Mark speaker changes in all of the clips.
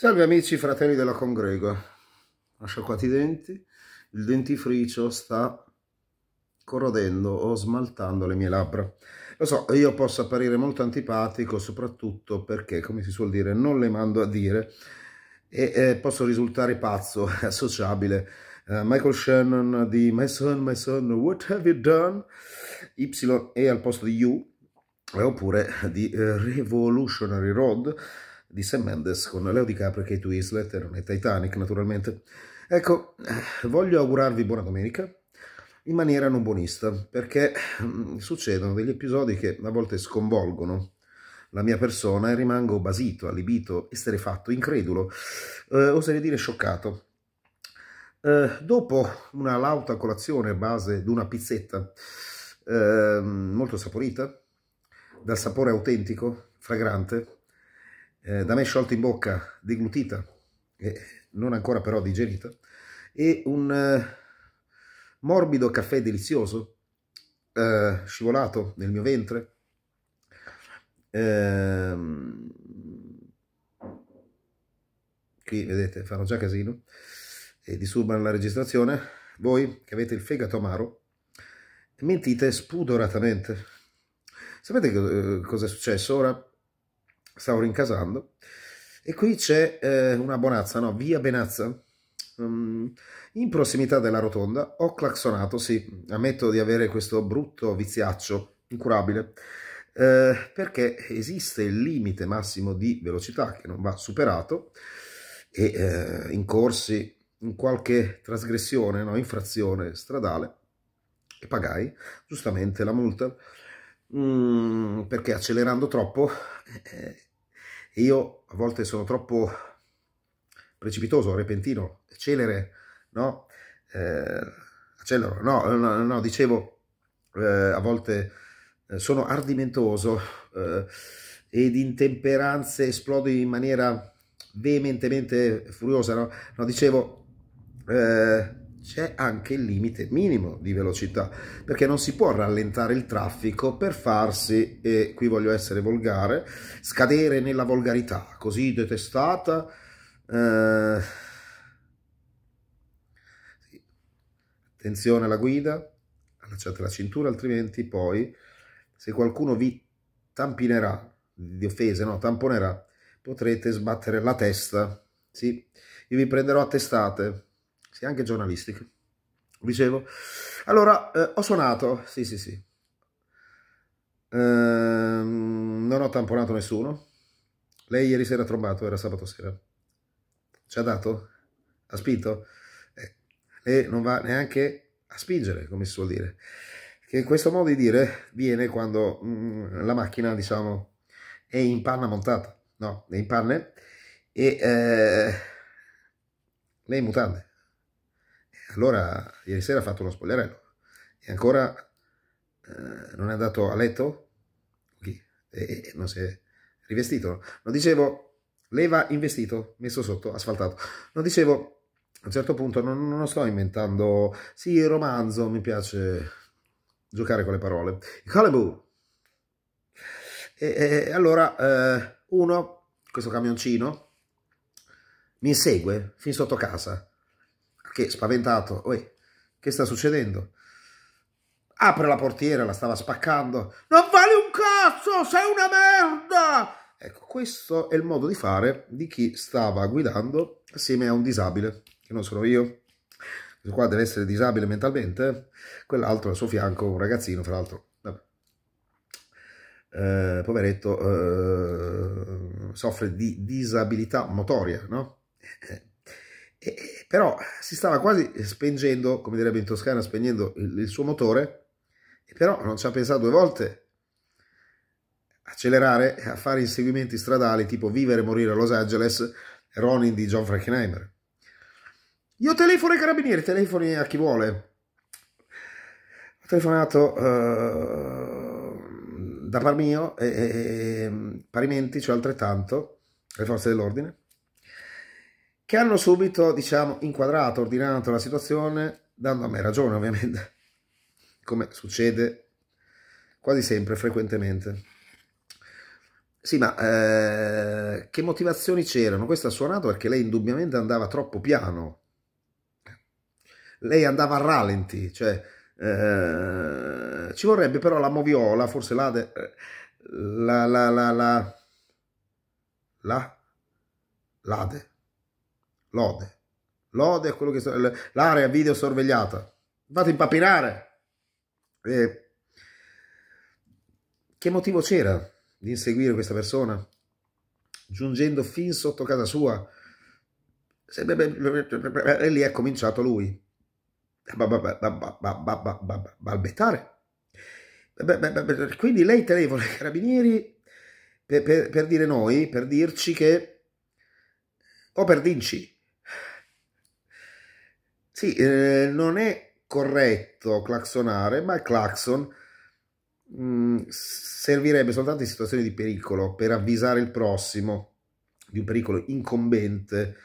Speaker 1: Salve amici fratelli della congrega, asciacquati i denti, il dentifricio sta corrodendo o smaltando le mie labbra. Lo so, io posso apparire molto antipatico soprattutto perché, come si suol dire, non le mando a dire e eh, posso risultare pazzo, associabile. Uh, Michael Shannon di My son, my son, what have you done? Y e al posto di you, eh, oppure di uh, Revolutionary Road, di Sam Mendes con Leo DiCaprio e Kate Winslet, non è Titanic naturalmente. Ecco, voglio augurarvi buona domenica in maniera non buonista, perché mm, succedono degli episodi che a volte sconvolgono la mia persona e rimango basito, allibito, esterefatto, incredulo, eh, oserei dire scioccato. Eh, dopo una lauta colazione a base di una pizzetta eh, molto saporita, dal sapore autentico, fragrante, eh, da me sciolta in bocca, deglutita, eh, non ancora però digerita, e un eh, morbido caffè delizioso eh, scivolato nel mio ventre. Ehm, qui vedete, fanno già casino e disturbano la registrazione. Voi che avete il fegato amaro, mentite spudoratamente. Sapete eh, cosa è successo ora? stavo rincasando. E qui c'è eh, una bonazza, no? Via Benazza. Um, in prossimità della rotonda ho claxonato, sì, ammetto di avere questo brutto viziaccio incurabile, eh, perché esiste il limite massimo di velocità che non va superato e eh, in corsi in qualche trasgressione, no? infrazione stradale e pagai giustamente la multa mm, perché accelerando troppo eh, e io a volte sono troppo precipitoso, repentino, celere, no? Eh, accelero, no, no, no dicevo, eh, a volte eh, sono ardimentoso eh, ed intemperanze esplodo in maniera veementemente furiosa, no? no dicevo... Eh, c'è anche il limite minimo di velocità, perché non si può rallentare il traffico per farsi, e qui voglio essere volgare, scadere nella volgarità così detestata. Eh... Attenzione alla guida, allacciate la cintura, altrimenti poi se qualcuno vi tampinerà di offese, no, tamponerà, potrete sbattere la testa. Sì, io vi prenderò a testate sì, anche giornalistiche. Dicevo, allora eh, ho suonato, sì, sì, sì. Ehm, non ho tamponato nessuno. Lei ieri sera ha trombato, era sabato sera. Ci ha dato? Ha spinto? Eh, e non va neanche a spingere, come si suol dire. Che questo modo di dire viene quando mh, mm, la macchina, diciamo, è in panna montata, no, è in panne, e eh, lei mutande. Allora, ieri sera ha fatto lo spogliarello. E ancora eh, non è andato a letto? Chi? E, e, non si è rivestito. lo dicevo, leva investito, messo sotto, asfaltato. lo dicevo, a un certo punto non, non sto inventando, sì, il romanzo, mi piace giocare con le parole. I E, e, allora, eh, uno, questo camioncino, mi insegue fin sotto casa che spaventato, Oi, che sta succedendo? Apre la portiera, la stava spaccando. Non vale un cazzo, sei una merda! Ecco, questo è il modo di fare di chi stava guidando assieme a un disabile, che non sono io. Questo qua deve essere disabile mentalmente, eh. quell'altro al suo fianco, un ragazzino, fra l'altro. Eh, poveretto, eh, soffre di disabilità motoria, no? Eh, e, però si stava quasi spengendo, come direbbe in Toscana, spegnendo il, il suo motore, e però non ci ha pensato due volte accelerare a fare inseguimenti stradali tipo Vivere e morire a Los Angeles, Ronin di John Frankenheimer. Io telefono ai carabinieri, telefoni a chi vuole. Ho telefonato uh, da par mio e, e, parimenti, cioè altrettanto, le forze dell'ordine che hanno subito, diciamo, inquadrato, ordinato la situazione, dando a me ragione ovviamente, come succede quasi sempre, frequentemente. Sì, ma eh, che motivazioni c'erano? Questo ha suonato perché lei indubbiamente andava troppo piano, lei andava a ralenti, cioè eh, ci vorrebbe però la moviola, forse la, de, la, la, la, la, la, la, lade, Lode. Lode quello che... l'area video sorvegliata. Fate impapinare. Eh, che motivo c'era di inseguire questa persona? Giungendo fin sotto casa sua. E lì è cominciato lui a balbettare. Quindi lei telefona ai carabinieri per, per, per, dire noi, per dirci che, o per dirci sì, eh, non è corretto claxonare, ma il claxon mm, servirebbe soltanto in situazioni di pericolo per avvisare il prossimo di un pericolo incombente,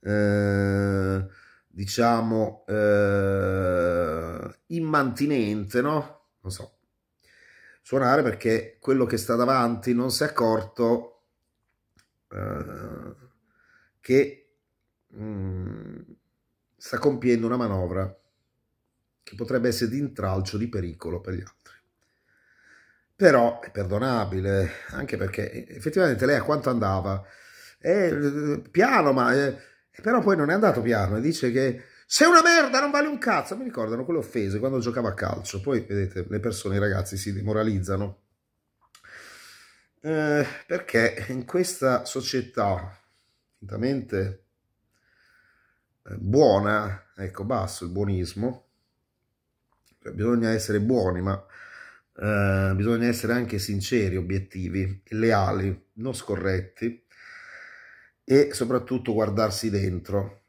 Speaker 1: eh, diciamo eh, immantinente, no? Non so. Suonare perché quello che sta davanti non si è accorto eh, che mh, mm, sta compiendo una manovra che potrebbe essere di intralcio, di pericolo per gli altri. Però è perdonabile, anche perché eh, effettivamente lei a quanto andava? Eh, piano, ma... Eh, eh, però poi non è andato piano e dice che sei una merda, non vale un cazzo. Mi ricordano quelle offese quando giocava a calcio. Poi, vedete, le persone, i ragazzi si demoralizzano. Eh, perché in questa società, veramente eh, buona, ecco, basso il buonismo, cioè, bisogna essere buoni, ma eh, bisogna essere anche sinceri, obiettivi, leali, non scorretti e soprattutto guardarsi dentro.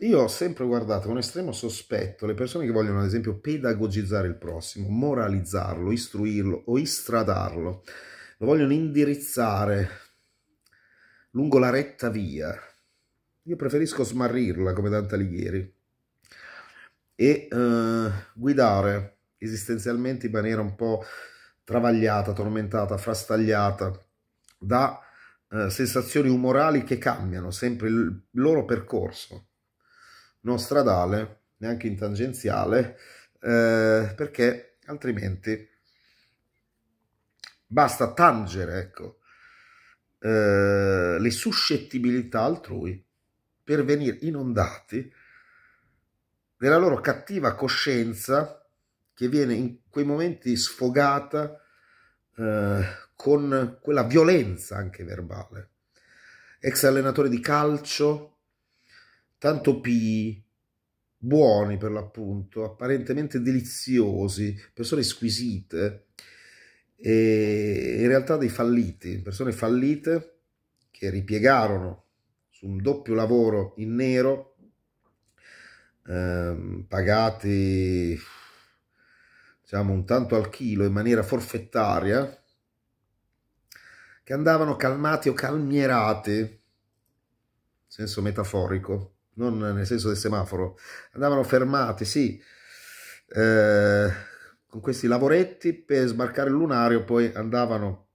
Speaker 1: Io ho sempre guardato con estremo sospetto le persone che vogliono, ad esempio, pedagogizzare il prossimo, moralizzarlo, istruirlo o istradarlo, lo vogliono indirizzare lungo la retta via, io preferisco smarrirla come Dante Alighieri e eh, guidare esistenzialmente in maniera un po' travagliata, tormentata, frastagliata da eh, sensazioni umorali che cambiano sempre il loro percorso, non stradale, neanche in tangenziale, eh, perché altrimenti basta tangere ecco, eh, le suscettibilità altrui per venire inondati della loro cattiva coscienza che viene in quei momenti sfogata eh, con quella violenza anche verbale. Ex allenatori di calcio, tanto pii, buoni per l'appunto, apparentemente deliziosi, persone squisite, e in realtà dei falliti, persone fallite che ripiegarono su un doppio lavoro in nero, ehm, pagati diciamo un tanto al chilo in maniera forfettaria, che andavano calmati o calmierati, senso metaforico, non nel senso del semaforo, andavano fermati, sì, eh, con questi lavoretti per sbarcare il lunario, poi andavano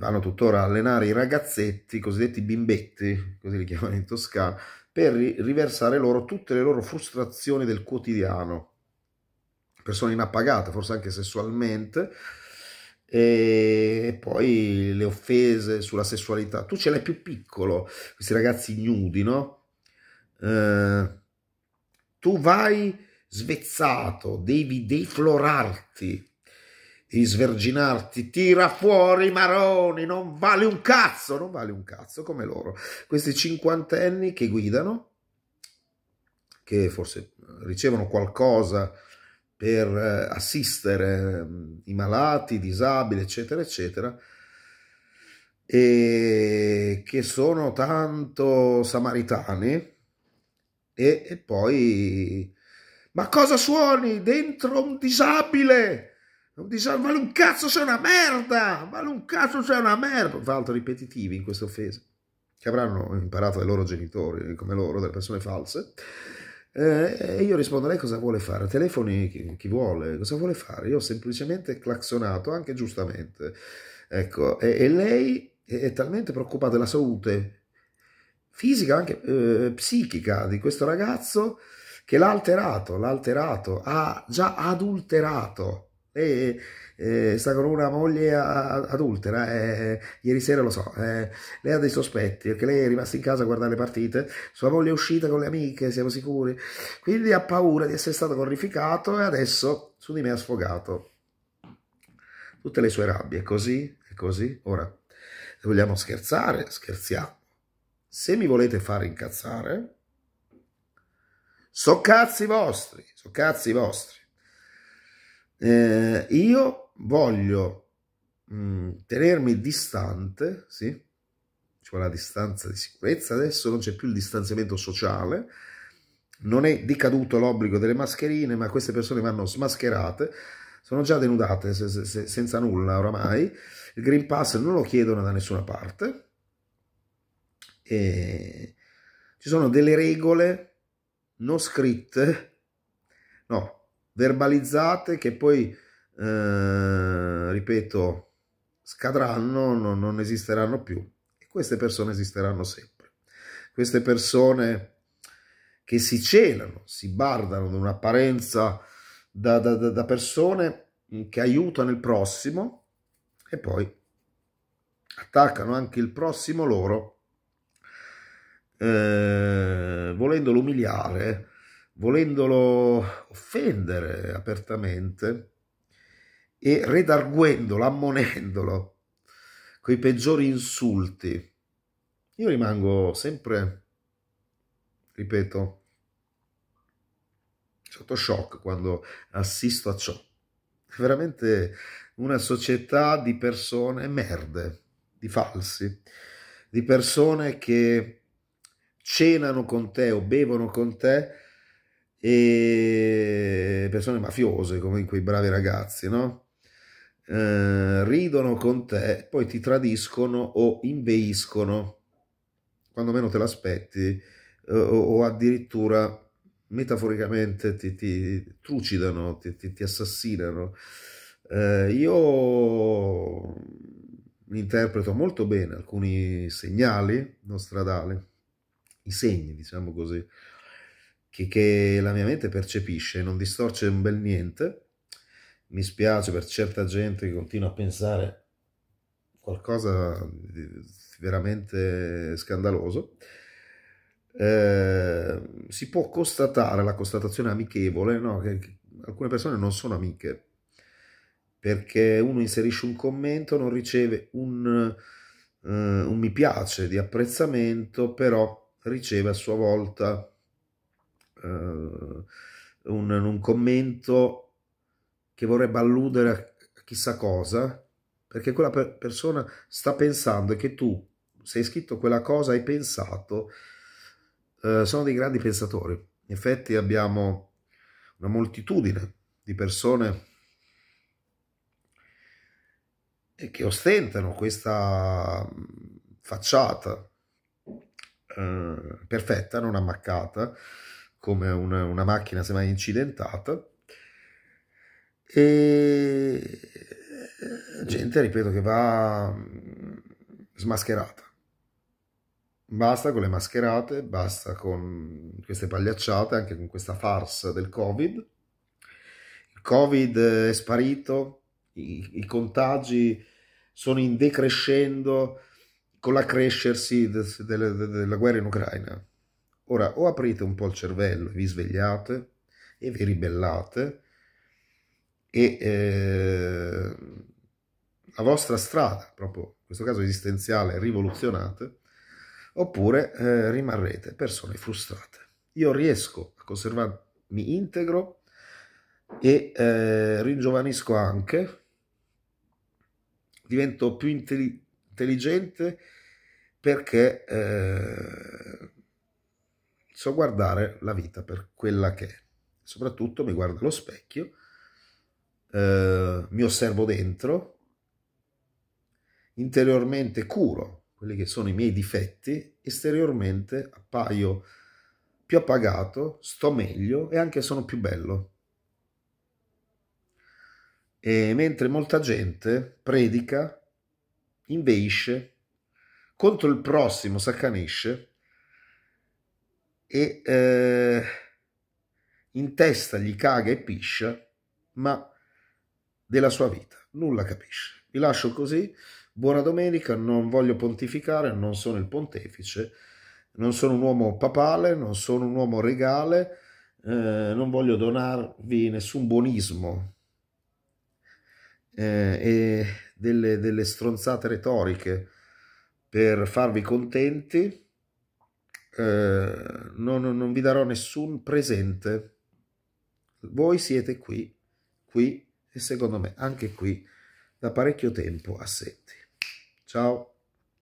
Speaker 1: vanno tuttora a allenare i ragazzetti, i cosiddetti bimbetti, così li chiamano in Toscana, per riversare loro tutte le loro frustrazioni del quotidiano. Persone inappagate, forse anche sessualmente, e poi le offese sulla sessualità. Tu ce l'hai più piccolo, questi ragazzi nudi, no? Eh, tu vai svezzato, devi deflorarti, di sverginarti, tira fuori i maroni, non vale un cazzo, non vale un cazzo come loro. Questi cinquantenni che guidano, che forse eh, ricevono qualcosa per eh, assistere mm, i malati, i disabili, eccetera, eccetera, e che sono tanto samaritani, e, e poi... Ma cosa suoni dentro un disabile? Non ti serve, vale un cazzo c'è una merda, vale un cazzo c'è una merda. Falto ripetitivi in queste offese, che avranno imparato dai loro genitori, come loro, dalle persone false. Eh, e io rispondo a lei cosa vuole fare, telefoni chi, vuole, cosa vuole fare. Io ho semplicemente clacsonato, anche giustamente. Ecco, e, e lei è, è, talmente preoccupata della salute fisica, anche eh, psichica di questo ragazzo, che l'ha alterato, l'ha alterato, ha già adulterato lei eh, sta con una moglie adultera, eh, ieri sera lo so, eh, lei ha dei sospetti perché lei è rimasta in casa a guardare le partite, sua moglie è uscita con le amiche, siamo sicuri, quindi ha paura di essere stato corrificato e adesso su di me ha sfogato tutte le sue rabbie, è così, è così, ora se vogliamo scherzare, scherziamo, se mi volete fare incazzare, so cazzi vostri, so cazzi vostri. Eh, io voglio mh, mm, tenermi distante, sì, ci vuole la distanza di sicurezza, adesso non c'è più il distanziamento sociale, non è decaduto l'obbligo delle mascherine, ma queste persone vanno smascherate, sono già denudate se, se, se, senza nulla oramai, il Green Pass non lo chiedono da nessuna parte, e ci sono delle regole non scritte, no, verbalizzate che poi, eh, ripeto, scadranno, non, non esisteranno più. E queste persone esisteranno sempre. Queste persone che si celano, si bardano da un'apparenza da, da, da, persone che aiutano il prossimo e poi attaccano anche il prossimo loro eh, volendolo umiliare volendolo offendere apertamente e redarguendolo, ammonendolo con i peggiori insulti. Io rimango sempre, ripeto, sotto shock quando assisto a ciò. È veramente una società di persone merde, di falsi, di persone che cenano con te o bevono con te e persone mafiose come in quei bravi ragazzi, no? Eh, ridono con te, poi ti tradiscono o inveiscono quando meno te l'aspetti eh, o, o, addirittura metaforicamente ti, ti trucidano, ti, ti, ti assassinano. Eh, io interpreto molto bene alcuni segnali non stradali, i segni diciamo così, che, che la mia mente percepisce, non distorce un bel niente. Mi spiace per certa gente che continua a pensare qualcosa di veramente scandaloso. Eh, si può constatare la constatazione amichevole, no? che, che alcune persone non sono amiche perché uno inserisce un commento, non riceve un, eh, un mi piace di apprezzamento, però riceve a sua volta eh, un, un commento che vorrebbe alludere a chissà cosa, perché quella per persona sta pensando e che tu sei scritto quella cosa, hai pensato, eh, sono dei grandi pensatori. In effetti abbiamo una moltitudine di persone che ostentano questa mm, facciata eh, perfetta, non ammaccata, come una, una macchina semmai incidentata e eh, gente, ripeto, che va mm, smascherata. Basta con le mascherate, basta con queste pagliacciate, anche con questa farsa del Covid. Il Covid è sparito, i, i contagi sono in decrescendo con l'accrescersi della de, de, de guerra in Ucraina. Ora o aprite un po' il cervello e vi svegliate e vi ribellate e eh, la vostra strada, proprio in questo caso esistenziale, rivoluzionate, oppure eh, rimarrete persone frustrate. Io riesco a conservarmi integro e eh, ringiovanisco anche, divento più intelligente perché eh, so guardare la vita per quella che è. Soprattutto mi guardo allo specchio, eh, mi osservo dentro, interiormente curo quelli che sono i miei difetti, esteriormente appaio più appagato, sto meglio e anche sono più bello. E mentre molta gente predica, inveisce, contro il prossimo s'accanisce, e eh, in testa gli caga e piscia, ma della sua vita nulla capisce. Vi lascio così, buona domenica, non voglio pontificare, non sono il pontefice, non sono un uomo papale, non sono un uomo regale, eh, non voglio donarvi nessun buonismo eh, e delle, delle stronzate retoriche per farvi contenti eh, non, non vi darò nessun presente. Voi siete qui, qui e secondo me anche qui da parecchio tempo assenti. Ciao!